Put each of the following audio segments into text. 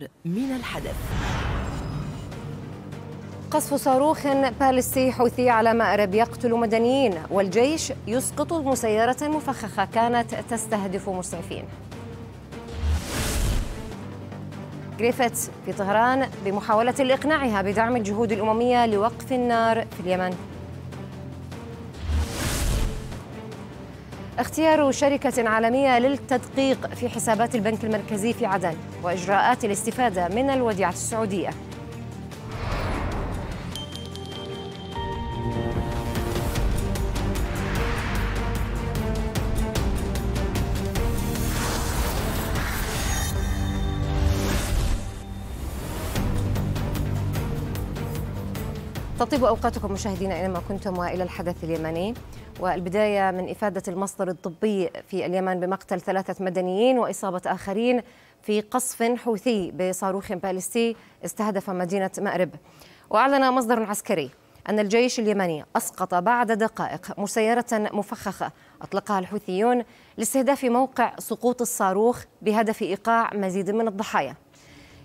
شهر من الحدث قصف صاروخ باليستي حوثي على مأرب يقتل مدنيين والجيش يسقط مسيرة مفخخة كانت تستهدف مسعفين جريفيث في طهران بمحاولة لإقناعها بدعم الجهود الأممية لوقف النار في اليمن اختيار شركة عالمية للتدقيق في حسابات البنك المركزي في عدن وإجراءات الاستفادة من الوديعة السعودية تطيب أوقاتكم مشاهدينا أينما كنتم وإلى الحدث اليمني والبداية من إفادة المصدر الطبي في اليمن بمقتل ثلاثة مدنيين وإصابة آخرين في قصف حوثي بصاروخ باليستي استهدف مدينة مأرب وأعلن مصدر عسكري أن الجيش اليمني أسقط بعد دقائق مسيرة مفخخة أطلقها الحوثيون لاستهداف موقع سقوط الصاروخ بهدف إيقاع مزيد من الضحايا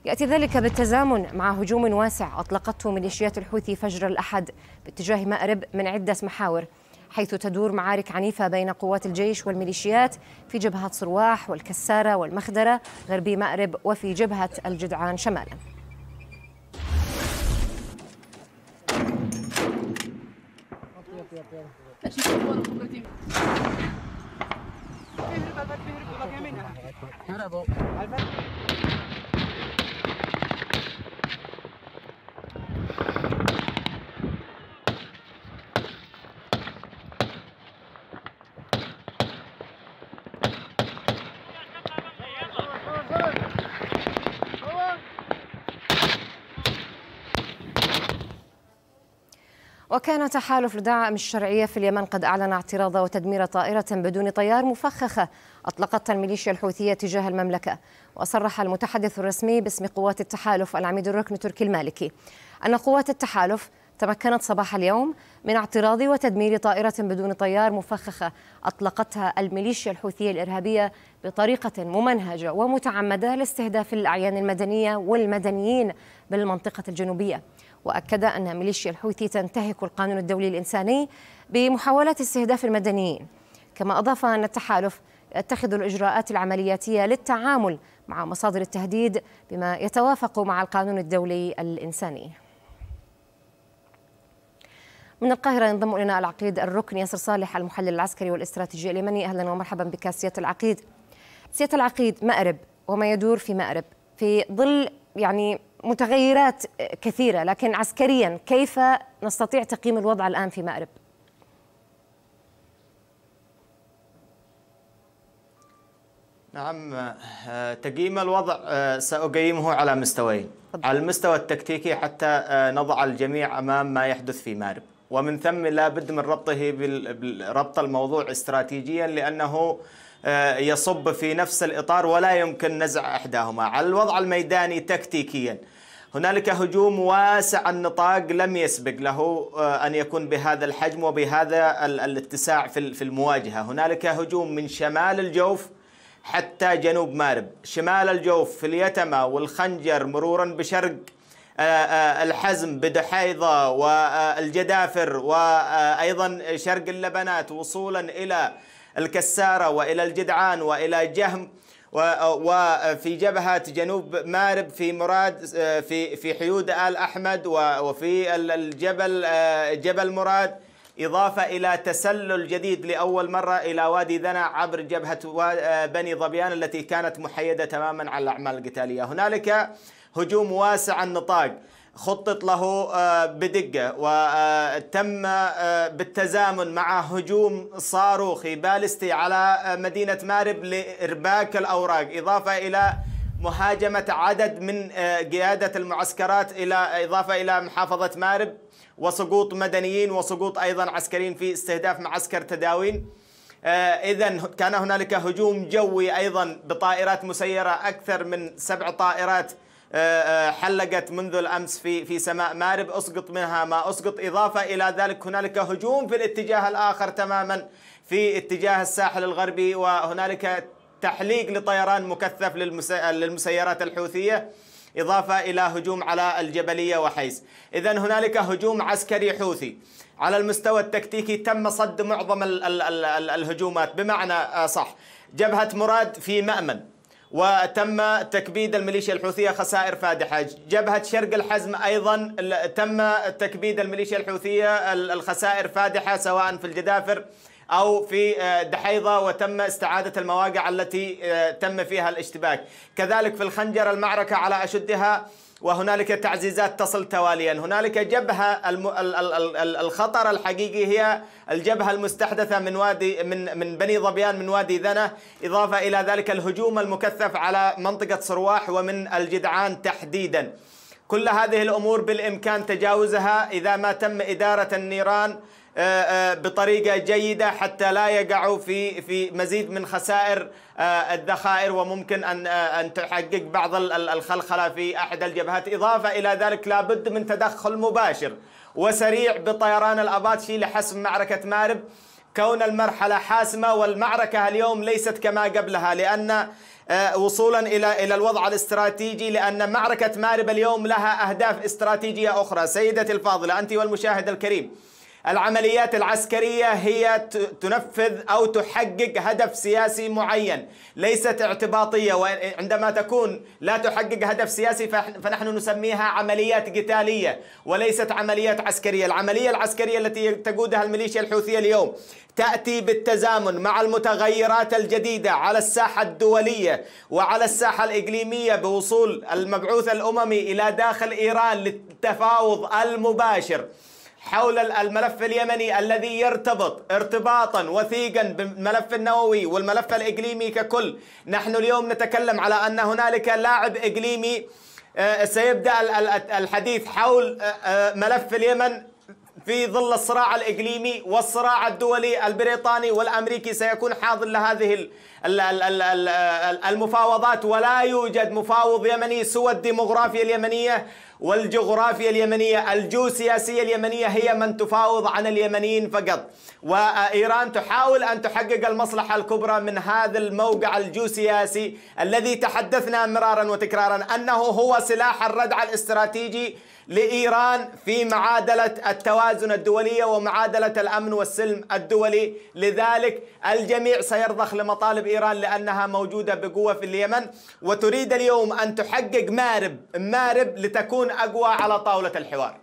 يأتي ذلك بالتزامن مع هجوم واسع أطلقته ميليشيات الحوثي فجر الأحد باتجاه مأرب من عدة محاور حيث تدور معارك عنيفة بين قوات الجيش والميليشيات في جبهة صرواح والكسارة والمخدرة غربي مأرب وفي جبهة الجدعان شمالا وكان تحالف لدعم الشرعية في اليمن قد أعلن اعتراضه وتدمير طائرة بدون طيار مفخخة أطلقتها الميليشيا الحوثية تجاه المملكة وصرح المتحدث الرسمي باسم قوات التحالف العميد الركن تركي المالكي أن قوات التحالف تمكنت صباح اليوم من اعتراض وتدمير طائرة بدون طيار مفخخة أطلقتها الميليشيا الحوثية الإرهابية بطريقة ممنهجة ومتعمدة لاستهداف الأعيان المدنية والمدنيين بالمنطقة الجنوبية وأكد أن ميليشيا الحوثي تنتهك القانون الدولي الإنساني بمحاولات استهداف المدنيين كما أضاف أن التحالف يتخذ الإجراءات العملياتية للتعامل مع مصادر التهديد بما يتوافق مع القانون الدولي الإنساني من القاهرة ينضم إلينا العقيد الركن ياسر صالح المحلل العسكري والاستراتيجي اليمني أهلا ومرحبا بك سيادة العقيد سيادة العقيد مأرب وما يدور في مأرب في ظل يعني متغيرات كثيرة لكن عسكريا كيف نستطيع تقييم الوضع الآن في مأرب؟ نعم آه، تقييم الوضع آه، سأقيمه على مستويين على المستوى التكتيكي حتى آه، نضع الجميع أمام ما يحدث في مأرب ومن ثم لا بد من ربطه بربط الموضوع استراتيجيا لأنه آه، يصب في نفس الإطار ولا يمكن نزع إحداهما على الوضع الميداني تكتيكيا هنالك هجوم واسع النطاق لم يسبق له آه، أن يكون بهذا الحجم وبهذا الاتساع في المواجهة هنالك هجوم من شمال الجوف حتى جنوب مارب شمال الجوف في اليتمة والخنجر مرورا بشرق آه، الحزم بدحيضة والجدافر وأيضا شرق اللبنات وصولا إلى الكسارة وإلى الجدعان وإلى جهم وفي جبهة جنوب مارب في مراد في في حيود آل أحمد وفي الجبل آه، جبل مراد إضافة إلى تسلل جديد لأول مرة إلى وادي ذنى عبر جبهة آه، بني ظبيان التي كانت محيدة تماما على الأعمال القتالية هنالك هجوم واسع النطاق خطط له آه، بدقة وتم آه، بالتزامن مع هجوم صاروخي بالستي على آه، مدينة مارب لإرباك الأوراق إضافة إلى مهاجمة عدد من قيادة المعسكرات إلى إضافة إلى محافظة مارب وسقوط مدنيين وسقوط أيضا عسكريين في استهداف معسكر تداوين إذا كان هنالك هجوم جوي أيضا بطائرات مسيرة أكثر من سبع طائرات حلقت منذ الأمس في في سماء مارب أسقط منها ما أسقط إضافة إلى ذلك هنالك هجوم في الاتجاه الآخر تماما في اتجاه الساحل الغربي وهنالك تحليق لطيران مكثف للمسيرات الحوثية إضافة إلى هجوم على الجبلية وحيس إذا هنالك هجوم عسكري حوثي على المستوى التكتيكي تم صد معظم ال ال ال الهجومات بمعنى صح جبهة مراد في مأمن وتم تكبيد الميليشيا الحوثية خسائر فادحة جبهة شرق الحزم أيضا تم تكبيد الميليشيا الحوثية الخسائر فادحة سواء في الجدافر أو في آه، دحيضة وتم استعادة المواقع التي آه، تم فيها الاشتباك كذلك في الخنجر المعركة على أشدها وهنالك تعزيزات تصل تواليا هنالك جبهة الخطر الحقيقي هي الجبهة المستحدثة من وادي من من بني ظبيان من وادي ذنة إضافة إلى ذلك الهجوم المكثف على منطقة صرواح ومن الجدعان تحديدا كل هذه الأمور بالإمكان تجاوزها إذا ما تم إدارة النيران آه، آه، بطريقه جيده حتى لا يقعوا في في مزيد من خسائر آه، الذخائر وممكن ان ان تحقق بعض الخلخله في احد الجبهات، اضافه الى ذلك لابد من تدخل مباشر وسريع بطيران الاباتشي لحسم معركه مارب كون المرحله حاسمه والمعركه اليوم ليست كما قبلها لان وصولا الى الى الوضع الاستراتيجي لان معركه مارب اليوم لها اهداف استراتيجيه اخرى، سيدتي الفاضله انت والمشاهد الكريم. العمليات العسكرية هي تنفذ أو تحقق هدف سياسي معين ليست اعتباطية وعندما تكون لا تحقق هدف سياسي فنحن نسميها عمليات قتالية وليست عمليات عسكرية العملية العسكرية التي تقودها الميليشيا الحوثية اليوم تأتي بالتزامن مع المتغيرات الجديدة على الساحة الدولية وعلى الساحة الإقليمية بوصول المبعوث الأممي إلى داخل إيران للتفاوض المباشر حول الملف اليمني الذي يرتبط ارتباطا وثيقا بالملف النووي والملف الإقليمي ككل نحن اليوم نتكلم على أن هنالك لاعب إقليمي آه، سيبدأ الحديث حول آه، آه، ملف اليمن في ظل الصراع الإقليمي والصراع الدولي البريطاني والأمريكي سيكون حاضر لهذه المفاوضات ولا يوجد مفاوض يمني سوى الديمغرافيا اليمنية والجغرافيا اليمنية الجيوسياسية اليمنية هي من تفاوض عن اليمنيين فقط وإيران تحاول أن تحقق المصلحة الكبرى من هذا الموقع الجيوسياسي الذي تحدثنا مرارا وتكرارا أنه هو سلاح الردع الاستراتيجي لإيران في معادلة التوازن الدولية ومعادلة الأمن والسلم الدولي لذلك الجميع سيرضخ لمطالب إيران لأنها موجودة بقوة في اليمن وتريد اليوم أن تحقق مارب مارب لتكون أقوى على طاولة الحوار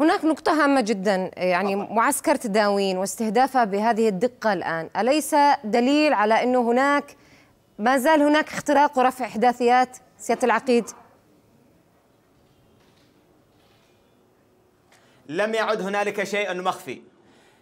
هناك نقطة هامة جدا يعني معسكر تداوين واستهدافها بهذه الدقة الآن أليس دليل على أنه هناك ما زال هناك اختراق ورفع إحداثيات سيادة العقيد؟ لم يعد هنالك شيء مخفي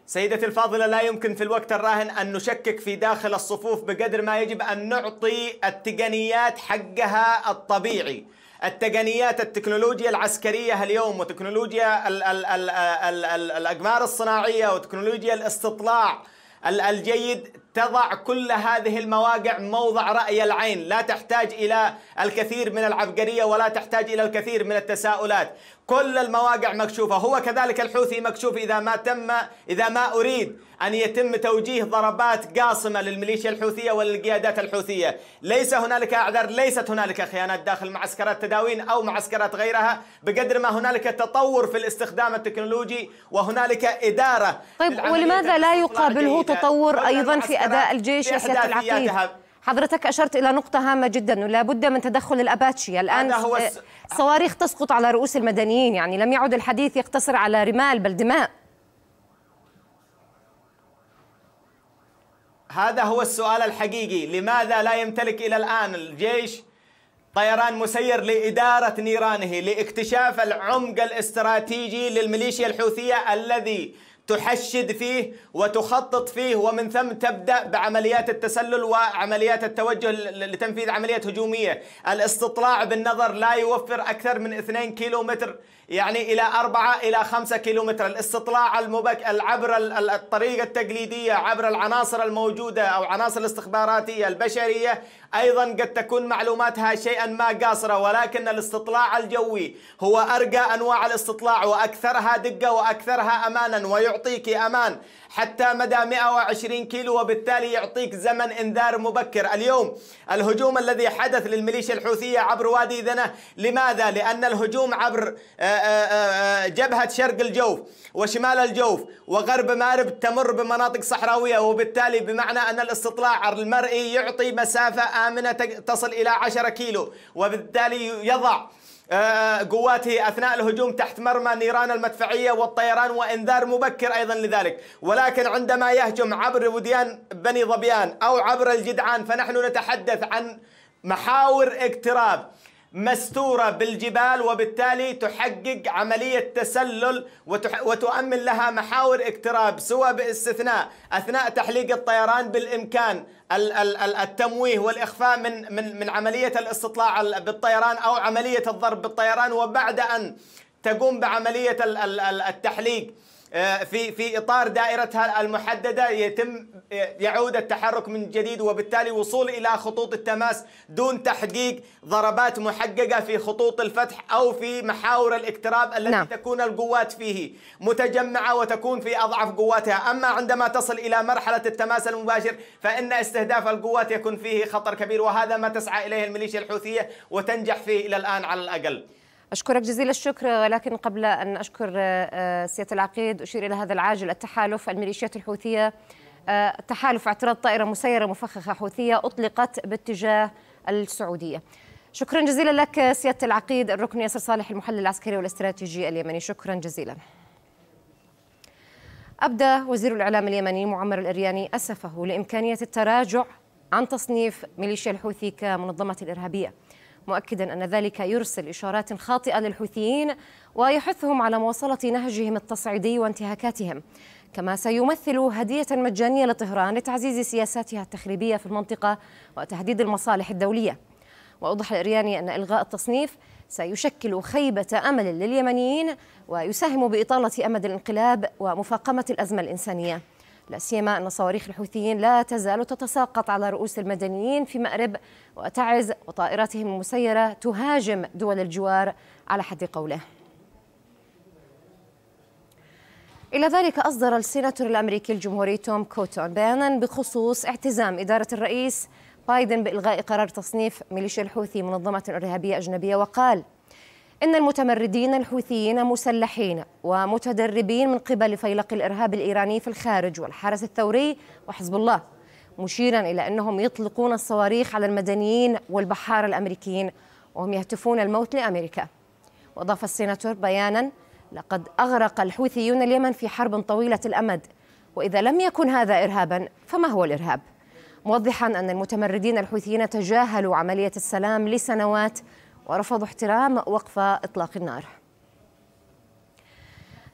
سيدتي الفاضلة لا يمكن في الوقت الراهن أن نشكك في داخل الصفوف بقدر ما يجب أن نعطي التقنيات حقها الطبيعي التقنيات التكنولوجيا العسكرية اليوم وتكنولوجيا الـ الـ الـ الـ الـ الأقمار الصناعية وتكنولوجيا الاستطلاع الجيد تضع كل هذه المواقع موضع رأي العين لا تحتاج إلى الكثير من العبقرية ولا تحتاج إلى الكثير من التساؤلات كل المواقع مكشوفة هو كذلك الحوثي مكشوف إذا ما تم إذا ما أريد أن يتم توجيه ضربات قاصمة للميليشيا الحوثية وللقيادات الحوثية ليس هنالك أعذار ليست هنالك خيانات داخل معسكرات تداوين أو معسكرات غيرها بقدر ما هنالك تطور في الاستخدام التكنولوجي وهنالك إدارة طيب ولماذا لا يقابله تطور أيضا في أداء الجيش في العقيد حضرتك أشرت إلى نقطة هامة جدا ولا بد من تدخل الأباتشي الآن هو الس... آه، صواريخ تسقط على رؤوس المدنيين يعني لم يعد الحديث يقتصر على رمال بل دماء هذا هو السؤال الحقيقي لماذا لا يمتلك إلى الآن الجيش طيران مسير لإدارة نيرانه لاكتشاف العمق الاستراتيجي للميليشيا الحوثية الذي تحشد فيه وتخطط فيه ومن ثم تبدا بعمليات التسلل وعمليات التوجه لتنفيذ عمليه هجوميه، الاستطلاع بالنظر لا يوفر اكثر من 2 كيلو متر يعني الى 4 الى 5 كيلو متر، الاستطلاع المبك عبر الطريقه التقليديه عبر العناصر الموجوده او عناصر الاستخباراتيه البشريه أيضا قد تكون معلوماتها شيئا ما قاصرة ولكن الاستطلاع الجوي هو أرقى أنواع الاستطلاع وأكثرها دقة وأكثرها أمانا ويعطيك أمان حتى مدى 120 كيلو وبالتالي يعطيك زمن انذار مبكر اليوم الهجوم الذي حدث للميليشيا الحوثية عبر وادي ذنه لماذا؟ لأن الهجوم عبر آه، آه، آه، جبهة شرق الجوف وشمال الجوف وغرب مارب تمر بمناطق صحراوية وبالتالي بمعنى أن الاستطلاع المرئي يعطي مسافة آمنة تصل إلى 10 كيلو وبالتالي يضع آه، قواته اثناء الهجوم تحت مرمى نيران المدفعيه والطيران وانذار مبكر ايضا لذلك، ولكن عندما يهجم عبر وديان بني ظبيان او عبر الجدعان فنحن نتحدث عن محاور اقتراب مستورة بالجبال وبالتالي تحقق عملية تسلل وتح... وتؤمن لها محاور اقتراب سوى باستثناء أثناء تحليق الطيران بالإمكان التمويه والإخفاء من, من, من عملية الاستطلاع بالطيران أو عملية الضرب بالطيران وبعد أن تقوم بعملية التحليق آه، في في اطار دائرتها المحدده يتم آه، يعود التحرك من جديد وبالتالي وصول الى خطوط التماس دون تحقيق ضربات محققه في خطوط الفتح او في محاور الاقتراب التي نعم. تكون القوات فيه متجمعه وتكون في اضعف قواتها، اما عندما تصل الى مرحله التماس المباشر فان استهداف القوات يكون فيه خطر كبير وهذا ما تسعى اليه الميليشيا الحوثيه وتنجح فيه الى الان على الاقل. أشكرك جزيل الشكر ولكن قبل أن أشكر آه، آه، سيادة العقيد أشير إلى هذا العاجل التحالف الميليشيات الحوثية آه، تحالف اعتراض طائرة مسيرة مفخخة حوثية أطلقت باتجاه السعودية شكرا جزيلا لك سيادة العقيد الركن ياسر صالح المحلل العسكري والاستراتيجي اليمني شكرا جزيلا أبدى وزير الإعلام اليمني معمر الإرياني أسفه لإمكانية التراجع عن تصنيف ميليشيا الحوثي كمنظمة إرهابية مؤكدا أن ذلك يرسل إشارات خاطئة للحوثيين ويحثهم على مواصلة نهجهم التصعيدي وانتهاكاتهم كما سيمثل هدية مجانية لطهران لتعزيز سياساتها التخريبية في المنطقة وتهديد المصالح الدولية وأوضح الإرياني أن إلغاء التصنيف سيشكل خيبة أمل لليمنيين ويساهم بإطالة أمد الانقلاب ومفاقمة الأزمة الإنسانية لا سيما أن صواريخ الحوثيين لا تزال تتساقط على رؤوس المدنيين في مأرب وتعز وطائراتهم المسيرة تهاجم دول الجوار على حد قوله إلى ذلك أصدر السيناتور الأمريكي الجمهوري توم كوتون بيانا بخصوص اعتزام إدارة الرئيس بايدن بإلغاء قرار تصنيف ميليشيا الحوثي منظمة إرهابية أجنبية وقال إن المتمردين الحوثيين مسلحين ومتدربين من قبل فيلق الإرهاب الإيراني في الخارج والحرس الثوري وحزب الله مشيرا إلى أنهم يطلقون الصواريخ على المدنيين والبحارة الأمريكيين وهم يهتفون الموت لأمريكا وأضاف السيناتور بيانا لقد أغرق الحوثيون اليمن في حرب طويلة الأمد وإذا لم يكن هذا إرهابا فما هو الإرهاب؟ موضحا أن المتمردين الحوثيين تجاهلوا عملية السلام لسنوات ورفضوا احترام وقف إطلاق النار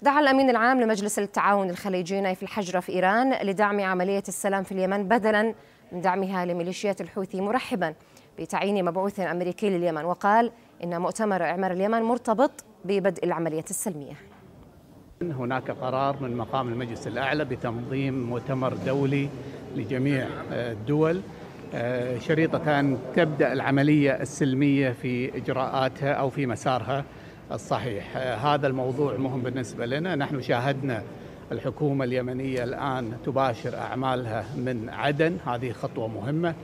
دعا الأمين العام لمجلس التعاون الخليجي نايف الحجرة في إيران لدعم عملية السلام في اليمن بدلا من دعمها لميليشيات الحوثي مرحبا بتعيين مبعوث أمريكي لليمن وقال إن مؤتمر إعمار اليمن مرتبط ببدء العملية السلمية هناك قرار من مقام المجلس الأعلى بتنظيم مؤتمر دولي لجميع الدول آه، شريطة أن تبدأ العملية السلمية في إجراءاتها أو في مسارها الصحيح آه، هذا الموضوع مهم بالنسبة لنا نحن شاهدنا الحكومة اليمنية الآن تباشر أعمالها من عدن هذه خطوة مهمة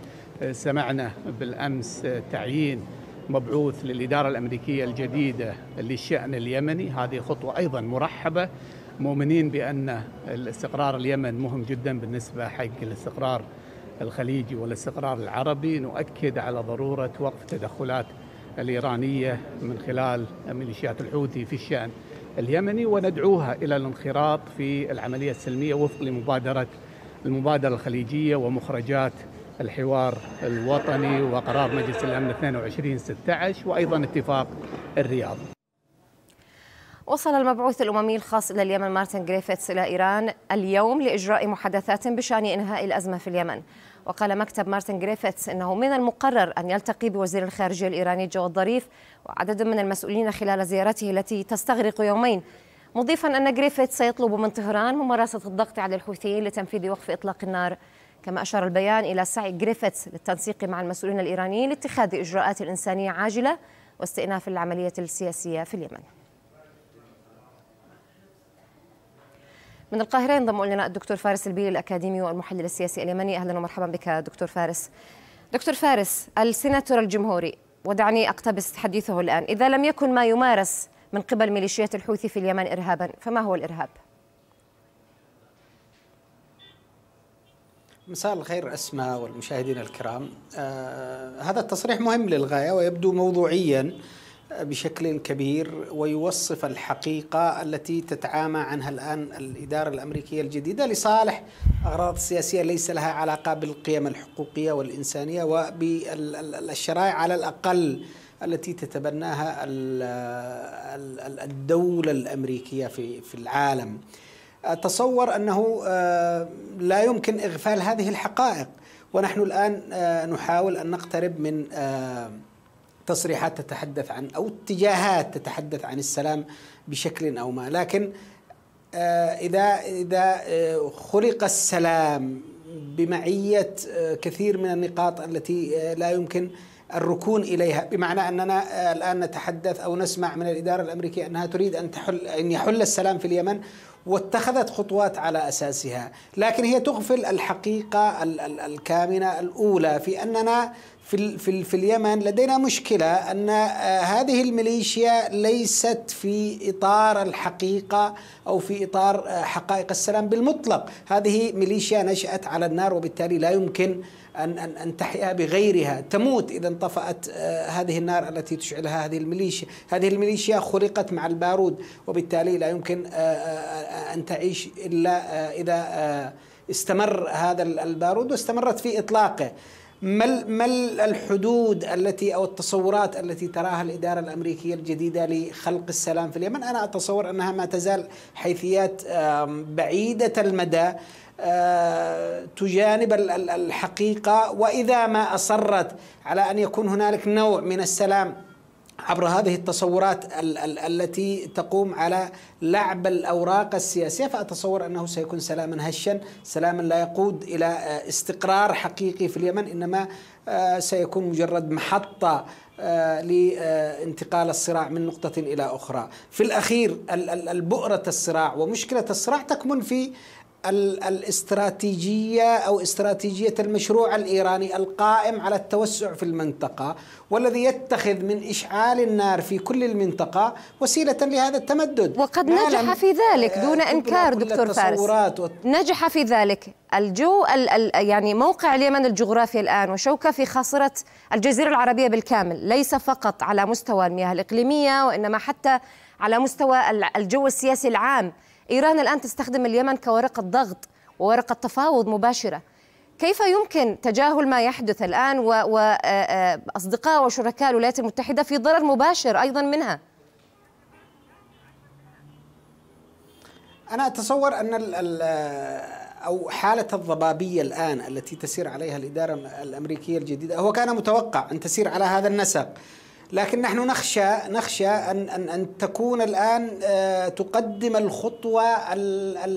آه، سمعنا بالأمس تعيين مبعوث للإدارة الأمريكية الجديدة للشأن اليمني هذه خطوة أيضا مرحبة مؤمنين بأن الاستقرار اليمن مهم جدا بالنسبة حق الاستقرار الخليجي والاستقرار العربي نؤكد على ضرورة وقف تدخلات الإيرانية من خلال ميليشيات الحوثي في الشأن اليمني وندعوها إلى الانخراط في العملية السلمية وفق لمبادرة المبادرة الخليجية ومخرجات الحوار الوطني وقرار مجلس الأمن 22 16 وأيضا اتفاق الرياض وصل المبعوث الأممي الخاص إلى اليمن مارتن جريفيتس إلى إيران اليوم لإجراء محادثات بشأن إنهاء الأزمة في اليمن وقال مكتب مارتن جريفيتس أنه من المقرر أن يلتقي بوزير الخارجية الإيراني جواد ظريف وعدد من المسؤولين خلال زيارته التي تستغرق يومين مضيفا أن جريفيتس سيطلب من طهران ممارسة الضغط على الحوثيين لتنفيذ وقف إطلاق النار كما أشار البيان إلى سعي جريفيتس للتنسيق مع المسؤولين الإيرانيين لاتخاذ إجراءات إنسانية عاجلة واستئناف العملية السياسية في اليمن من القاهرة ينضم لنا الدكتور فارس البيري الأكاديمي والمحلل السياسي اليمني أهلا ومرحبا بك دكتور فارس دكتور فارس السيناتور الجمهوري ودعني أقتبس حديثه الآن إذا لم يكن ما يمارس من قبل ميليشيات الحوثي في اليمن إرهابا فما هو الإرهاب؟ مساء الخير أسماء والمشاهدين الكرام آه هذا التصريح مهم للغاية ويبدو موضوعيا بشكل كبير ويوصف الحقيقة التي تتعامى عنها الآن الإدارة الأمريكية الجديدة لصالح أغراض سياسية ليس لها علاقة بالقيم الحقوقية والإنسانية وبالشرائع على الأقل التي تتبناها الدولة الأمريكية في العالم أتصور أنه آه، لا يمكن إغفال هذه الحقائق ونحن الآن آه، نحاول أن نقترب من آه، تصريحات تتحدث عن او اتجاهات تتحدث عن السلام بشكل او ما، لكن آه، اذا اذا آه، خلق السلام بمعيه آه، كثير من النقاط التي لا يمكن الركون اليها، بمعنى اننا الان نتحدث او نسمع من الاداره الامريكيه انها تريد ان تحل ان يحل السلام في اليمن واتخذت خطوات على اساسها، لكن هي تغفل الحقيقه الكامنه الاولى في اننا في في في اليمن لدينا مشكله ان آه، هذه الميليشيا ليست في اطار الحقيقه او في اطار آه، حقائق السلام بالمطلق، هذه ميليشيا نشات على النار وبالتالي لا يمكن ان ان ان تحيا بغيرها، تموت اذا انطفأت آه، هذه النار التي تشعلها هذه الميليشيا، هذه الميليشيا خلقت مع البارود وبالتالي لا يمكن ان تعيش الا اذا استمر هذا البارود واستمرت في اطلاقه. ما ما الحدود التي او التصورات التي تراها الاداره الامريكيه الجديده لخلق السلام في اليمن؟ انا اتصور انها ما تزال حيثيات بعيده المدى آه، تجانب الحقيقه واذا ما اصرت على ان يكون هنالك نوع من السلام عبر هذه التصورات ال- ال- التي تقوم على لعب الاوراق السياسيه فاتصور انه سيكون سلاما هشا، سلاما لا يقود الى آه، استقرار حقيقي في اليمن انما آه، سيكون مجرد محطه آه، لانتقال الصراع من نقطه الى اخرى. في الاخير البؤره الصراع ومشكله الصراع تكمن في الاستراتيجيه او استراتيجيه المشروع الايراني القائم على التوسع في المنطقه والذي يتخذ من اشعال النار في كل المنطقه وسيله لهذا التمدد وقد نجح في ذلك آه، دون انكار دكتور فارس وت... نجح في ذلك الجو ال ال يعني موقع اليمن الجغرافي الان وشوكه في خاصره الجزيره العربيه بالكامل ليس فقط على مستوى المياه الاقليميه وانما حتى على مستوى الجو السياسي العام إيران الآن تستخدم اليمن كورقة ضغط وورقة تفاوض مباشرة كيف يمكن تجاهل ما يحدث الآن وأصدقاء آه، آه، وشركاء الولايات المتحدة في ضرر مباشر أيضا منها؟ أنا أتصور أن الـ الـ آه، أو حالة الضبابية الآن التي تسير عليها الإدارة الأمريكية الجديدة هو كان متوقع أن تسير على هذا النسق لكن نحن نخشى نخشى ان ان ان تكون الان آه، تقدم الخطوه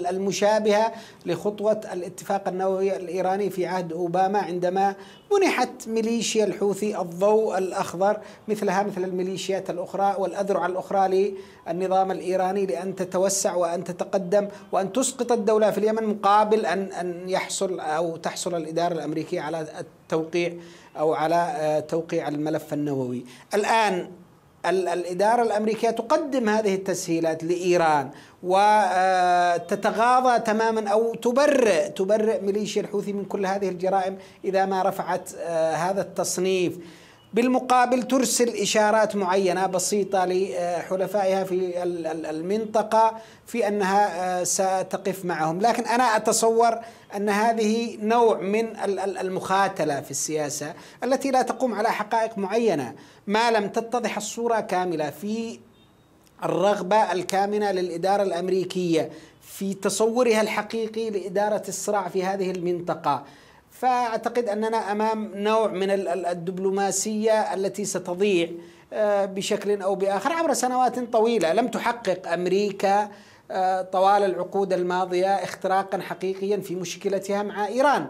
المشابهه لخطوه الاتفاق النووي الايراني في عهد اوباما عندما منحت ميليشيا الحوثي الضوء الأخضر مثلها مثل الميليشيات الأخرى والأذرع الأخرى للنظام الإيراني لأن تتوسع وأن تتقدم وأن تسقط الدولة في اليمن مقابل أن أن يحصل أو تحصل الإدارة الأمريكية على التوقيع أو على آه، توقيع الملف النووي الآن الإدارة الأمريكية تقدم هذه التسهيلات لإيران وتتغاضى آه، تماما أو تبرئ تبرئ ميليشيا الحوثي من كل هذه الجرائم إذا ما رفعت آه، هذا التصنيف بالمقابل ترسل إشارات معينة بسيطة لحلفائها في المنطقة في أنها آه، ستقف معهم لكن أنا أتصور أن هذه نوع من المخاتلة في السياسة التي لا تقوم على حقائق معينة ما لم تتضح الصورة كاملة في الرغبة الكامنة للإدارة الأمريكية في تصورها الحقيقي لإدارة الصراع في هذه المنطقة فاعتقد اننا امام نوع من الدبلوماسيه التي ستضيع آه، بشكل او باخر عبر سنوات طويله لم تحقق امريكا آه، طوال العقود الماضيه اختراقا حقيقيا في مشكلتها مع ايران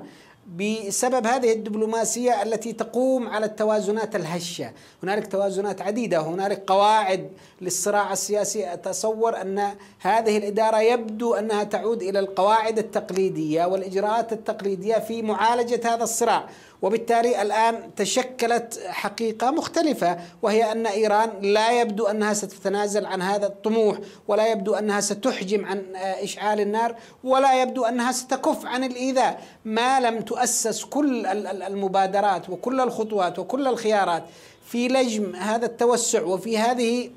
بسبب هذه الدبلوماسية التي تقوم على التوازنات الهشة هنالك توازنات عديدة هنالك قواعد للصراع السياسي أتصور أن هذه الإدارة يبدو أنها تعود إلى القواعد التقليدية والإجراءات التقليدية في معالجة هذا الصراع وبالتالي الآن تشكلت حقيقة مختلفة وهي أن إيران لا يبدو أنها ستتنازل عن هذا الطموح ولا يبدو أنها ستحجم عن آه، إشعال النار ولا يبدو أنها ستكف عن الإيذاء ما لم تؤسس كل المبادرات وكل الخطوات وكل الخيارات في لجم هذا التوسع وفي هذه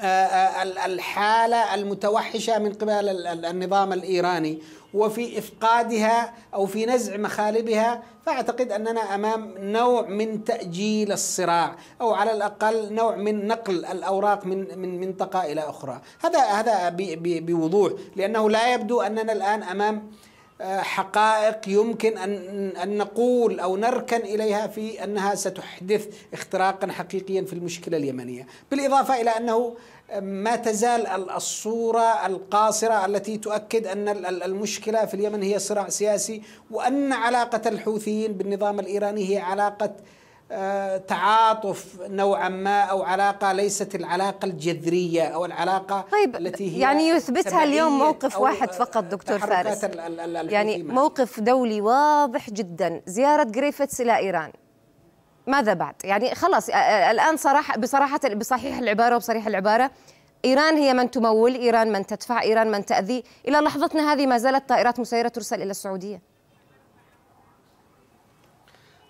آه، آه، الحالة المتوحشة من قبل النظام الإيراني وفي إفقادها أو في نزع مخالبها فأعتقد أننا أمام نوع من تأجيل الصراع أو على الأقل نوع من نقل الأوراق من من منطقة إلى أخرى هذا هذا بوضوح لأنه لا يبدو أننا الآن أمام حقائق يمكن أن, أن نقول أو نركن إليها في أنها ستحدث اختراقا حقيقيا في المشكلة اليمنية بالإضافة إلى أنه ما تزال الصورة القاصرة التي تؤكد أن المشكلة في اليمن هي صراع سياسي وأن علاقة الحوثيين بالنظام الإيراني هي علاقة آه، تعاطف نوعا ما او علاقه ليست العلاقه الجذريه او العلاقه طيب التي هي يعني يثبتها اليوم موقف واحد آه، فقط دكتور فارس يعني موقف دولي واضح جدا زياره جريفتس الى ايران ماذا بعد؟ يعني خلاص آه، الان صراحه بصراحه بصحيح العباره وبصريح العباره إيران هي من تمول إيران من تدفع إيران من تأذي إلى لحظتنا هذه ما زالت طائرات مسيرة ترسل إلى السعودية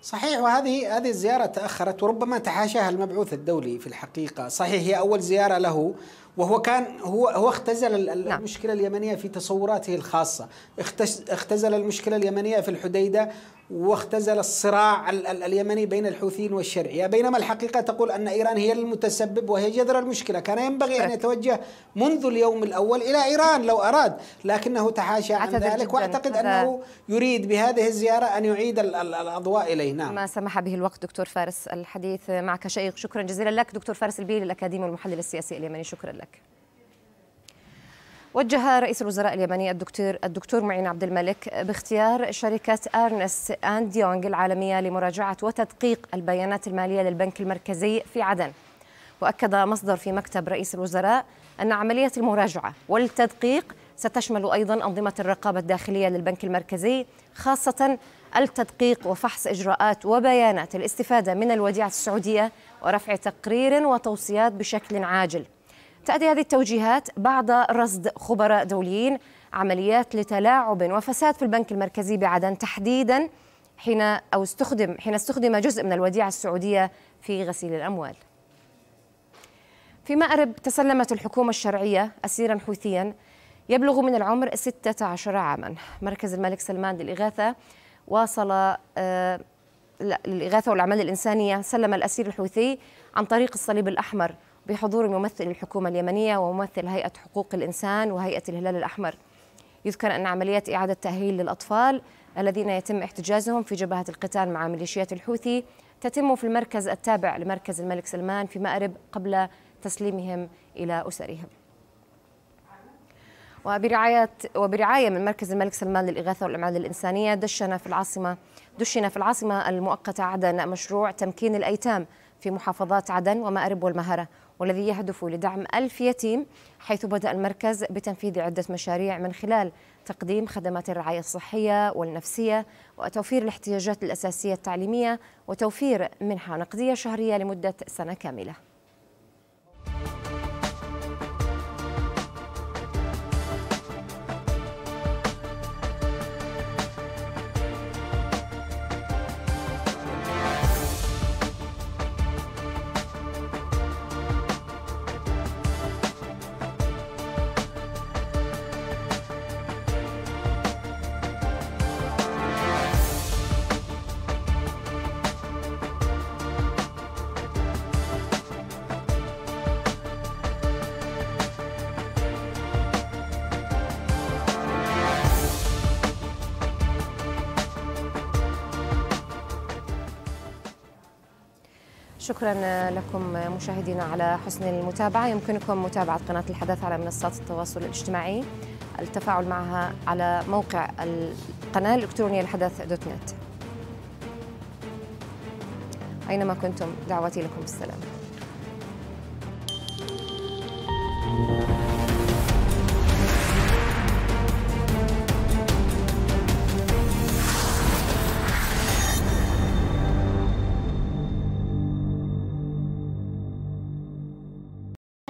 صحيح وهذه هذه الزيارة تأخرت وربما تحاشاها المبعوث الدولي في الحقيقة، صحيح هي أول زيارة له وهو كان هو هو اختزل نعم. المشكلة اليمنية في تصوراته الخاصة، اختزل المشكلة اليمنية في الحديدة واختزل الصراع اليمني بين الحوثيين والشرعية بينما الحقيقة تقول أن إيران هي المتسبب وهي جذر المشكلة كان ينبغي أن يتوجه منذ اليوم الأول إلى إيران لو أراد لكنه تحاشى عن ذلك وأعتقد أنه يريد بهذه الزيارة أن يعيد الأضواء إليه نعم ما سمح به الوقت دكتور فارس الحديث معك شيق شكرا جزيلا لك دكتور فارس البيلي الأكاديمي والمحلل السياسي اليمني شكرا لك وجه رئيس الوزراء اليمني الدكتور الدكتور معين عبد الملك باختيار شركة أرنست أند يونغ العالمية لمراجعة وتدقيق البيانات المالية للبنك المركزي في عدن وأكد مصدر في مكتب رئيس الوزراء أن عملية المراجعة والتدقيق ستشمل أيضا أنظمة الرقابة الداخلية للبنك المركزي خاصة التدقيق وفحص إجراءات وبيانات الاستفادة من الوديعة السعودية ورفع تقرير وتوصيات بشكل عاجل تأتي هذه التوجيهات بعد رصد خبراء دوليين عمليات لتلاعب وفساد في البنك المركزي بعدن تحديدا حين أو استخدم حين استخدم جزء من الوديعة السعودية في غسيل الأموال في مأرب تسلمت الحكومة الشرعية أسيرا حوثيا يبلغ من العمر 16 عاما مركز الملك سلمان للإغاثة واصل آه، للإغاثة والأعمال الإنسانية سلم الأسير الحوثي عن طريق الصليب الأحمر بحضور ممثل الحكومة اليمنية وممثل هيئة حقوق الإنسان وهيئة الهلال الأحمر يذكر أن عمليات إعادة تأهيل للأطفال الذين يتم احتجازهم في جبهة القتال مع ميليشيات الحوثي تتم في المركز التابع لمركز الملك سلمان في مأرب قبل تسليمهم إلى أسرهم وبرعاية وبرعاية من مركز الملك سلمان للإغاثة والأعمال الإنسانية دشن في العاصمة دشن في العاصمة المؤقتة عدن مشروع تمكين الأيتام في محافظات عدن ومأرب والمهرة والذي يهدف لدعم ألف يتيم حيث بدأ المركز بتنفيذ عدة مشاريع من خلال تقديم خدمات الرعاية الصحية والنفسية وتوفير الاحتياجات الأساسية التعليمية وتوفير منحة نقدية شهرية لمدة سنة كاملة شكرا لكم مشاهدينا على حسن المتابعة يمكنكم متابعة قناة الحدث على منصات التواصل الاجتماعي التفاعل معها على موقع القناة الإلكترونية الحدث دوت نت أينما كنتم دعوتي لكم السلام